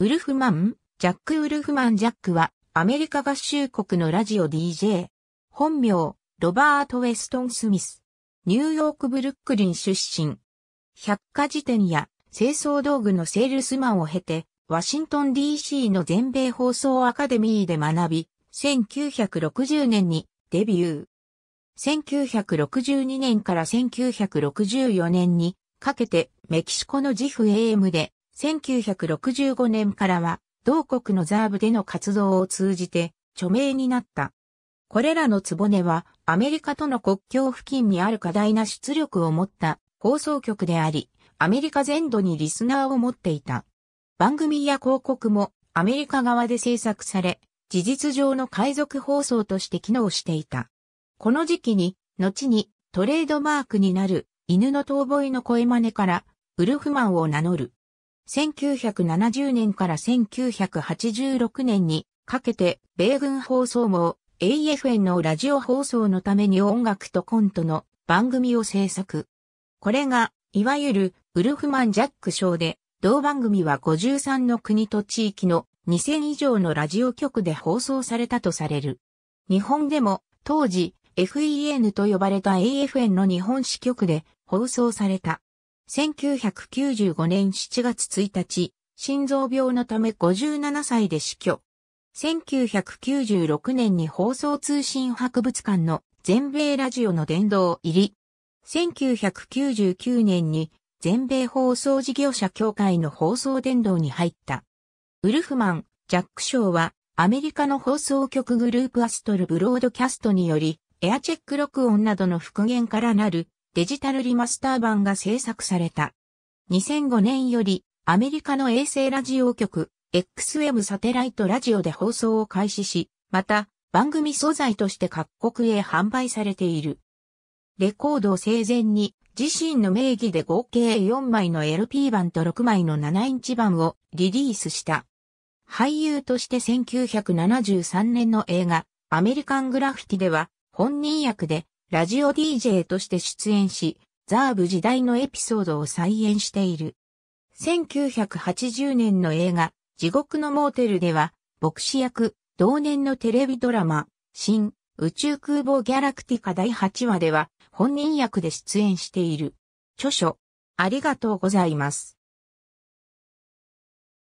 ウルフマン、ジャック・ウルフマン・ジャックは、アメリカ合衆国のラジオ DJ。本名、ロバート・ウェストン・スミス。ニューヨーク・ブルックリン出身。百科事典や清掃道具のセールスマンを経て、ワシントン DC の全米放送アカデミーで学び、1960年にデビュー。1962年から1964年にかけてメキシコのジフ AM で1965年からは、同国のザーブでの活動を通じて、著名になった。これらのツボは、アメリカとの国境付近にある過大な出力を持った放送局であり、アメリカ全土にリスナーを持っていた。番組や広告もアメリカ側で制作され、事実上の海賊放送として機能していた。この時期に、後にトレードマークになる犬の遠吠えの声真似から、ウルフマンを名乗る。1970年から1986年にかけて米軍放送網 AFN のラジオ放送のために音楽とコントの番組を制作。これが、いわゆるウルフマン・ジャック賞で、同番組は53の国と地域の2000以上のラジオ局で放送されたとされる。日本でも当時 FEN と呼ばれた AFN の日本支局で放送された。1995年7月1日、心臓病のため57歳で死去。1996年に放送通信博物館の全米ラジオの殿堂入り。1999年に全米放送事業者協会の放送殿堂に入った。ウルフマン、ジャック賞はアメリカの放送局グループアストルブロードキャストによりエアチェック録音などの復元からなるデジタルリマスター版が制作された。2005年よりアメリカの衛星ラジオ局 XM サテライトラジオで放送を開始し、また番組素材として各国へ販売されている。レコードを生前に自身の名義で合計4枚の LP 版と6枚の7インチ版をリリースした。俳優として1973年の映画アメリカングラフィティでは本人役でラジオ DJ として出演し、ザーブ時代のエピソードを再演している。1980年の映画、地獄のモーテルでは、牧師役、同年のテレビドラマ、新、宇宙空母ギャラクティカ第8話では、本人役で出演している。著書、ありがとうございます。